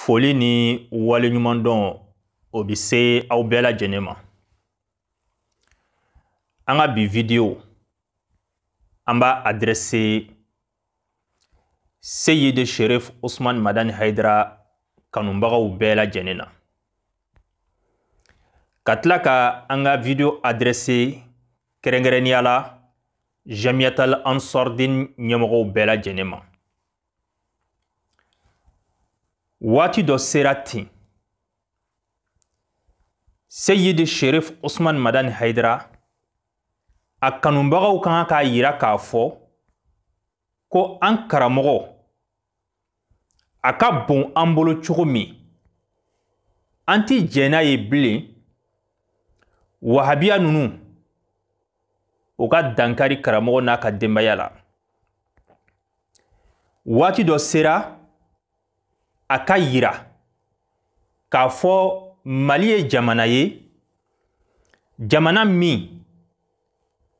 foli ni waleɲumandɔn o bɛ se aw bɛɛ lajɛlen ma an ka bi video an b'a adirɛse seyid sherif usman madani haidara kanubagaw bɛɛ lajɛlen na ka tila ka an ka video adirɛse kɛrɛnkɛrɛnniya la jamiyatal ansardin ɲɛmɔgɔw bɛɛ lajɛlen ma Wati dosera ti. Seyede sheref Osman Madan Haidra ak kanoumba wak a yira ka fo ko an karamogo ak a bon an bolo chokomi anti jenay e bile wahabi anounou wak adankari karamogo na kadembayala. Wati dosera a ka yira k'a fɔ mali ye jamana ye jamana min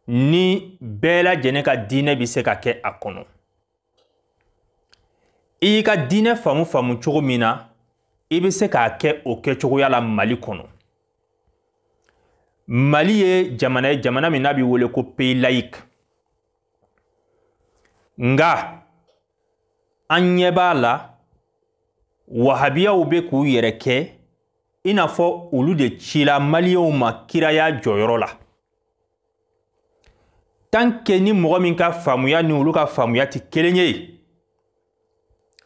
ni bɛɛ lajɛlen ka diinɛ bɛ se ka kɛ a kɔnɔ i y'i ka diinɛ faamu faamu cogo min na i bɛ se k'a kɛ o kɛcogoya la mali kɔnɔ mali ye jamana ye jamana min n'a bɛ wele ko pays laïque nka an ɲɛ b'a la wahabiyaw bɛ k'u yɛrɛ kɛ i n'a fɔ olu de cila maliyɛnw ma kiraya jɔyɔrɔ la tanke ni mɔgɔ min ka faamuya ni olu ka faamuya tɛ kelen ye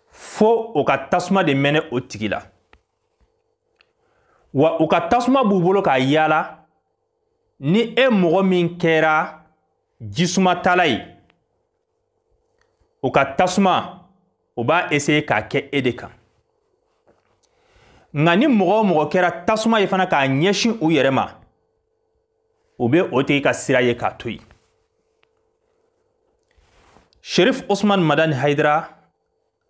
fo o ka tasuma de mɛnɛ o tigi la wa u ka tasuma b'u bolo ka yaala ni e mɔgɔ min kɛra jisumatala ye u ka tasuma u b'a eseye k'a kɛ e de kan nka ni mɔgɔ o mɔgɔ kɛra tasuma ye fana k'a ɲɛsin u yɛrɛ ma u bɛ o tigi ka sira ye k'a to yen sherif usman madani hayidara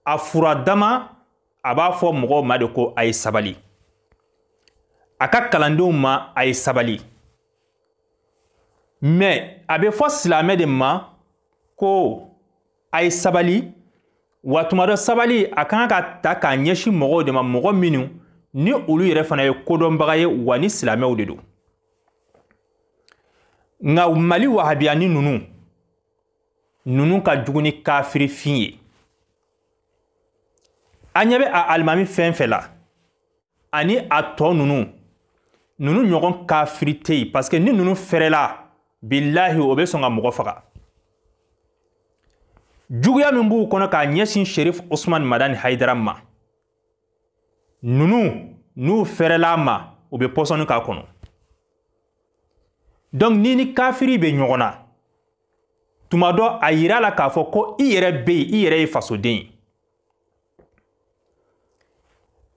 a furadama a b'a fɔ mɔgɔw ma de ko a ye sabali a ka kalandenw ma a ye sabali mɛ a bɛ fɔ silamɛ de ma ko a ye sabali wa tuma dɔ sabali a kan ka ta k'a ɲɛsin mɔgɔw de ma mɔgɔ minnu ni olu yɛrɛ fana ye kodɔnbaga ye wa ni silamɛw de don nka mali wahabiyani ninnu ninnu ka jugu ni kafiri fin ye an ɲɛ bɛ a alimami fɛn fɛn la ani a tɔ ninnu ninnu ɲɔgɔn kafiri tɛ yen paseke ni ninnu fɛrɛla bilahi o bɛ sɔn ka mɔgɔ faga juguya min b'u kɔnɔ k'a ɲɛsin sherif usman madani hayidara ma Nunu n'u fɛrɛla ma u bɛ pɔsɔni k'a kɔnɔ donc n'i ni kafiri bɛ ɲɔgɔn na tuma dɔ a yira la k'a fɔ ko i yɛrɛ bɛ yen i yɛrɛ ye fasoden ye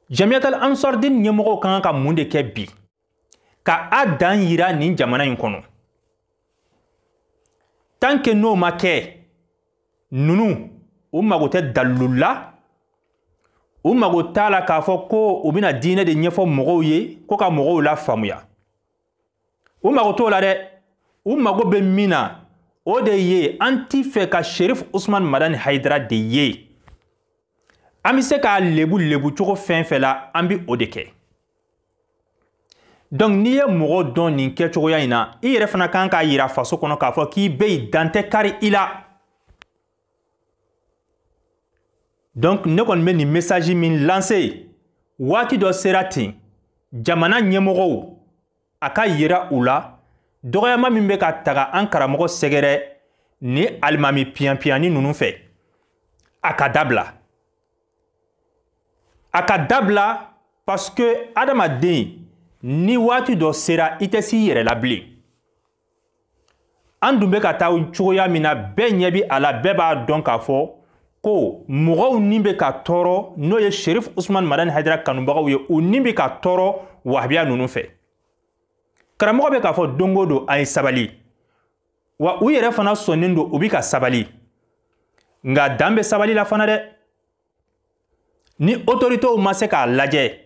jamiyatal ansɔriden ɲɛmɔgɔw ka kan ka mun de kɛ bi ka a dan yira nin jamana in kɔnɔ tant que n'o ma kɛ ninnu u mago tɛ dalilu la u mago t'a la k'a fɔ ko u bɛna diinɛ de ɲɛfɔ mɔgɔw ye ko ka mɔgɔw la faamuya u mago t'o la dɛ u mago bɛ min na o de ye an t'i fɛ ka sherif usman madani haidara de ye an bɛ se k'a lebu lebu cogo fɛn fɛn la an bɛ o de kɛ donc n'i ye mɔgɔ dɔn nin kɛcogoya in na i yɛrɛ fana kan k'a yira faso kɔnɔ k'a fɔ k'i bɛ yen dan tɛ kari i la donc ne kɔni bɛ nin message min lancer waati dɔ sera ten jamana ɲɛmɔgɔw a ka yira u la dɔgɔyama min bɛ ka taga an karamɔgɔ sɛgɛrɛ ni alimami piyanpiyani ninnu fɛ a ka dabila a ka dabila parce que adamaden ni waati dɔ sera i tɛ s'i yɛrɛ la bilen an dun bɛ ka taa cogoya min na bɛɛ ɲɛ bi a la bɛɛ b'a dɔn k'a fɔ ko mɔgɔw ni bɛ ka tɔɔrɔ n'o ye sherif usman madani hadira kanubagaw ye u ni bɛ ka tɔɔrɔ wahabiya ninnu fɛ karamɔgɔ bɛ k'a fɔ don o don an ye sabali wa u yɛrɛ fana sɔnnen don u bɛ ka sabali nka dan bɛ sabali la fana dɛ ni otoritew ma se k'a lajɛ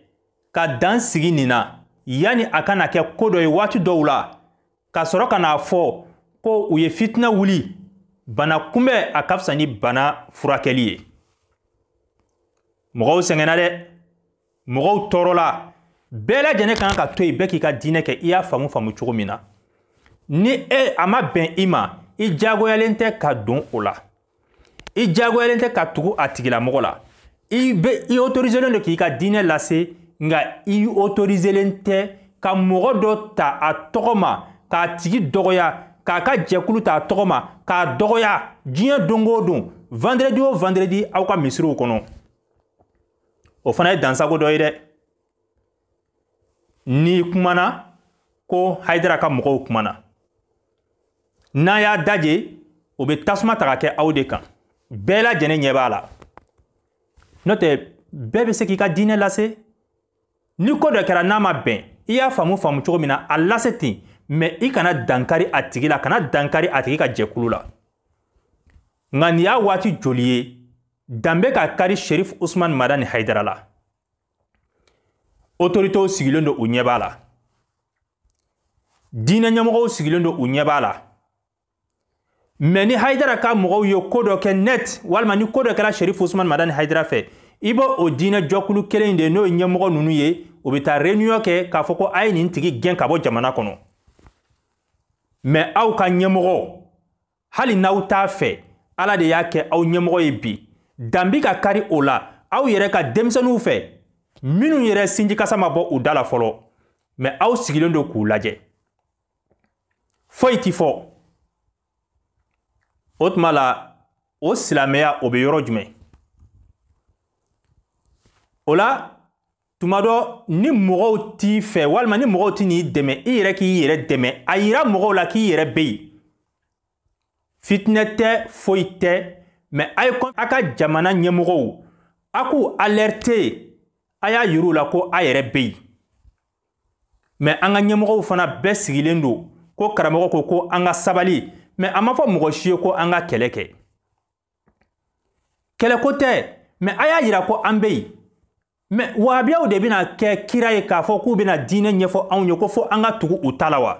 ka dan sigi nin na yanni a kana kɛ ko dɔ ye waati dɔw la ka sɔrɔ ka n'a fɔ ko u ye fitinɛ wuli bana kunbɛ a ka fisa ni bana furakɛli ye mɔgɔw sɛgɛnna dɛ mɔgɔw tɔɔrɔla bɛɛ lajɛlen kan ka to yen bɛɛ k'i ka diinɛ kɛ i y'a faamu faamu cogo min na ni e a ma bɛn i ma i jagoyalen tɛ ka don o la i jagoyalen tɛ ka tugu a tigilamɔgɔ la i bɛ i otorizelen don k'i ka diinɛ lase nka i otorizelen tɛ ka mɔgɔ dɔ ta a tɔgɔ ma k'a tigi dɔgɔya k'a ka jɛkulu t'a tɔgɔ ma k'a dɔgɔya diɲɛ don o don vendredi o vendredi aw ka misiriw kɔnɔ o fana ye dansago dɔ ye dɛ n'i kumana ko hayidara ka mɔgɔw kumana n'a y'a daje o bɛ tasuma ta ka kɛ aw de kan bɛɛ lajɛlen ɲɛ b'a la n'o tɛ bɛɛ bɛ se k'i ka diinɛ lase ni ko dɔ kɛra n'a ma bɛn i y'a faamu faamu cogo min na a lase ten mɛ i kana dankari a tigi la kana dankari a tigi ka jɛkulu la nka nin y'a waati joli ye danbe ka kari sherif usman mada ni haidara la otoritew sigilen do u ɲɛ b'a la diinɛ ɲɛmɔgɔw sigilen do u ɲɛ b'a la mɛ ni haidara ka mɔgɔw ye koo dɔ kɛ net walima ni koo dɔ kɛra sherif usman mada ni haidara fɛ i b' o diinɛ jɔkulu kelen de n'o ye ɲɛmɔgɔ nunu ye u be taa reniyɔn kɛ k'a fɔ ko a ye nin tigi gɛn ka bɔ jamana kɔnɔ mɛ aw ka ɲɛmɔgɔ hali n'aw t'a fɛ ala de y'a kɛ aw ɲɛmɔgɔ ye bi danbi ka kari o la aw yɛrɛ ka denmisɛnninw fɛ minnu yɛrɛ sinji ma bɔ u da la fɔlɔ mɛ aw sigilen don k'u lajɛ foyi ti fɔ o tuma la o silamɛya o bɛ yɔrɔ jumɛn o la tuma dɔ ni mɔgɔw t'i fɛ walima ni mɔgɔw t'i n'i dɛmɛ i yɛrɛ k'i yɛrɛ dɛmɛ a yira mɔgɔw la k'i yɛrɛ bɛ yen fitinɛ tɛ foyi tɛ mɛ a ye a ka jamana ɲɛmɔgɔw a k'u alɛrite a y'a yiriw la ko a yɛrɛ bɛ yen mɛ an ka ɲɛmɔgɔw fana bɛɛ sigilen don ko karamɔgɔ ko ko an ka sabali mɛ a ma fɔ mɔgɔ si ye ko an ka kɛlɛ kɛ kɛlɛko tɛ mɛ a y'a yira ko an bɛ yen mɛ wahabiyaw de bɛna kɛ kira ye k'a fɔ k'u bɛna diinɛ ɲɛfɔ anw ye ko fo an ka tugu u ta la wa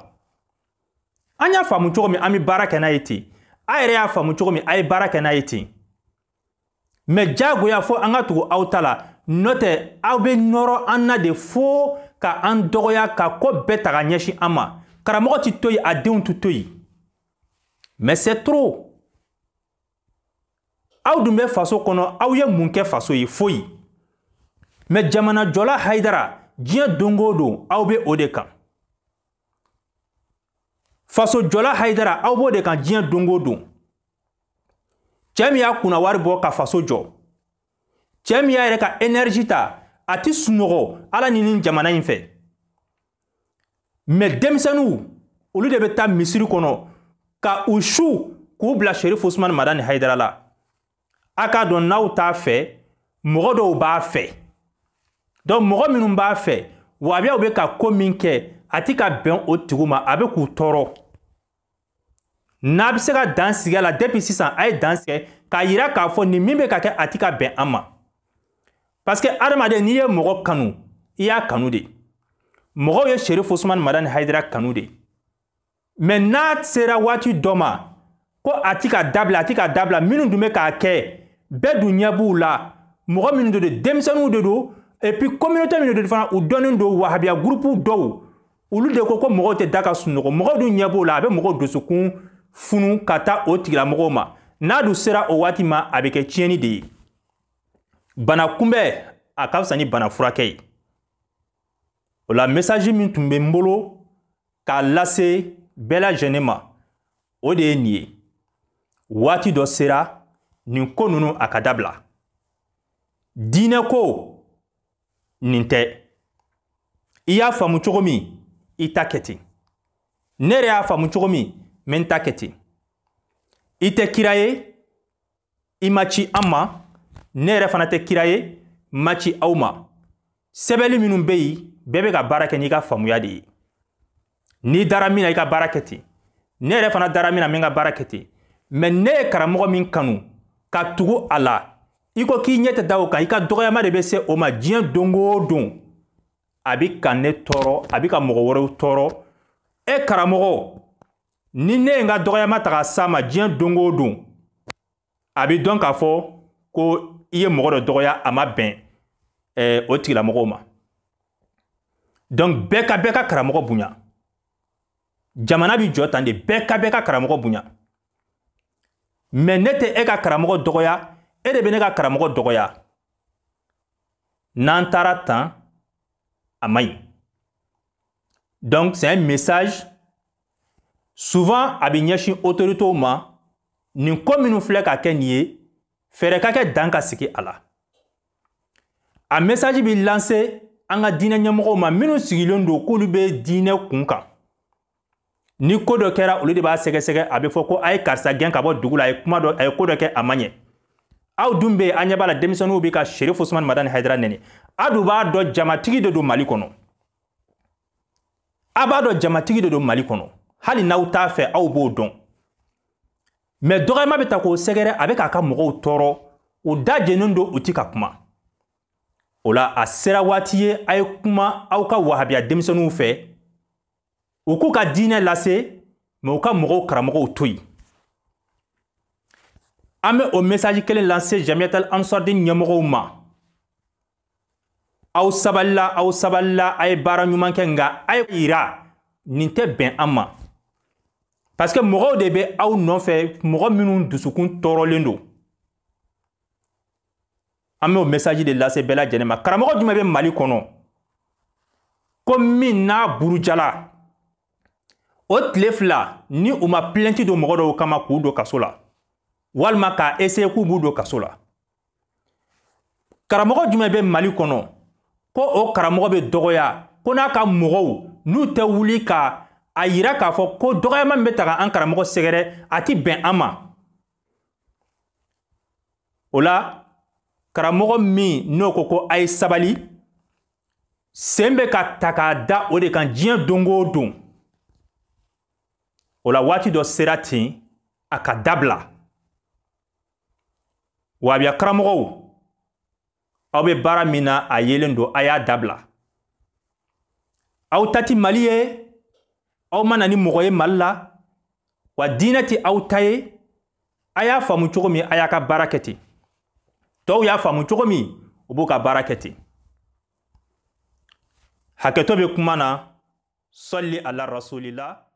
an y'a faamu cogo min an bɛ baara kɛ n'a ye ten a yɛrɛ y'a faamu cogo min a ye baara kɛ n'a ye ten mɛ diyagoya fo an ka tugu aw ta la n'o tɛ aw bɛ nɔrɔ an na de fo ka an dɔgɔya ka ko bɛɛ ta ka ɲɛsin an ma karamɔgɔ ti to yen a denw ti to yen mɛ c'est trop aw dun bɛ faso kɔnɔ aw ye mun kɛ faso ye foyi. mɛ jamanajɔla hayidara diɲɛ don o don aw bɛ o de kan fasojɔla hayidara aw b'o de kan diɲɛ don o don cɛ min y'a kunna wari bɔ ka faso jɔ cɛ min y'a yɛrɛ ka enerji ta a ti sunɔgɔ ala ni nin jamana in fɛ mɛ denmisɛnninw olu de bɛ taa misiri kɔnɔ ka u su k'u bila sherifu usman madani hayidara la a k'a dɔn n'aw t'a fɛ mɔgɔ dɔw b'a fɛ donc mɔgɔ minnu b'a fɛ wabiyaw bɛ ka ko min kɛ a ti ka bɛn o tigiw ma a bɛ k'u tɔɔrɔ n'a bɛ se ka dan sigi a la depi sisan a ye dan sigi k'a yira k'a fɔ nin min bɛ ka kɛ a ti ka bɛn an ma parce que adamaden n'i ye mɔgɔ kanu i y'a kanu de mɔgɔw ye seri fosumani mada ni hayidara kanu de mɛ n'a sera waati dɔ ma ko a ti ka dabila a ti ka dabila minnu tun bɛ k'a kɛ bɛɛ dun ɲɛ b'u la mɔgɔ minnu de don denmisɛnninw de don et puis communauté min don fana u dɔnnen don wahabiya gurupu dɔw olu de ko ko mɔgɔw tɛ da ka sunɔgɔ mɔgɔw dun ɲɛ b'o la a bɛ mɔgɔw dusukun funu ka taa o tigilamɔgɔw ma n'a dun sera o waati ma a bɛ kɛ tiɲɛni de ye bana kunbɛn a ka fisa ni bana furakɛ ye o la mesaji min tun bɛ n bolo k'a lase bɛɛ lajɛlen ma o de ye nin ye waati dɔ sera nin ko ninnu a ka dabila diinɛ ko nin tɛ i y'a faamu cogo min i ta kɛ ten ne yɛrɛ y'a faamu cogo min mɛ n ta kɛ ten i tɛ kira ye i ma ci an ma ne yɛrɛ fana tɛ kira ye n ma ci aw ma sɛbɛnli minnu bɛ yen bɛɛ bɛ ka baara kɛ n'i ka faamuya de ye n'i dara min na i ka baara kɛ ten ne yɛrɛ fana dara min na min ka baara kɛ ten mɛ ne ye karamɔgɔ min kanu ka tugu a la i ko k'i ɲɛ tɛ da o kan i ka dɔgɔyama de bɛ se o ma diɲɛ don o don a bɛ ka ne tɔɔrɔ a bɛ ka mɔgɔ wɛrɛw tɔɔrɔ e karamɔgɔ ni ne ye n ka dɔgɔyama ta ka s'a ma diɲɛ don o don a bɛ dɔn k'a fɔ ko i ye mɔgɔ dɔ dɔgɔya a ma bɛn ɛɛ o tigilamɔgɔw ma donc bɛɛ ka bɛɛ ka karamɔgɔ bonya jamana bi jɔ tan de bɛɛ ka bɛɛ ka karamɔgɔ bonya mɛ ne tɛ e ka karamɔgɔ dɔgɔya e de bɛ ne ka karamɔgɔ dɔgɔya n'an taara tan a man ɲi donc c'est un message souvent a bɛ ɲɛsin autorités ma nin ko minnu filɛ ka kɛ nin ye fɛɛrɛ ka kɛ dan ka sigi a la a message bɛ lancer an ka diinɛ ɲɛmɔgɔw ma minnu sigilen don k'olu bɛ diinɛ kun kan ni ko dɔ kɛra olu de b'a sɛgɛsɛgɛ a bɛ fɔ ko a ye karisa gɛn ka bɔ dugu la a ye kuma dɔ a ye ko dɔ kɛ a man ɲɛ aw dun be an ɲɛ b'a la denmisɛniw be ka sherif usumani madani hayidara nɛni a du b'a dɔ jamatigi de don mali kɔnɔ a b'a dɔ jamatigi de don mali kɔnɔ hali n'aw t'a fɛ aw b'o dɔn mɛ dɔgɔyama be ta k'o sɛgɛrɛ a be k'a ka mɔgɔw tɔɔrɔ u da jenin don u ti ka kuma o la a sera waati ye a ye kuma aw ka wahabiya denmisɛniw fɛ u k'u ka diinɛ lase mɛ u ka mɔgɔw karamɔgɔw to yen an bɛ o mesaji kelen lase jamiyatal ansarden ɲɛmɔgɔw ma aw sabalila aw sabalila a ye baara ɲuman kɛ nka a ye yira nin tɛ bɛn an ma parce que mɔgɔw de bɛ aw nɔfɛ mɔgɔ minnu dusukun tɔɔrɔlen don an b'o mesaji de lase bɛɛ lajɛlen ma karamɔgɔ jumɛn bɛ mali kɔnɔ ko min n'a burujala o tile fila ni u ma plɛnti don mɔgɔ dɔw kama k'u don kaso la Walma k'a ese k'u b'u don kaso la karamɔgɔ jumɛn bɛ mali kɔnɔ ko o karamɔgɔ bɛ dɔgɔya ko n'a ka mɔgɔw n'u tɛ wuli ka a yira k'a fɔ ko dɔgɔyama min bɛ ta ka an karamɔgɔ sɛgɛrɛ a ti bɛn an ma o la karamɔgɔ n'o ko ko a sabali sen ka ta da o de kan diɲɛ don o don o la waati dɔ sera ten waabiya karamɔgɔw aw bɛ baara min na a yelen don a y'a dabila aw ta ti mali ye aw ma na ni mɔgɔ ye mali la wa diinɛ ti aw ta ye a y'a faamu cogo min a y'a ka baara kɛ ten tɔw y'a faamu cogo min u b'u ka baara kɛ ten hakɛto bɛ kuma na sɔli ala rasulila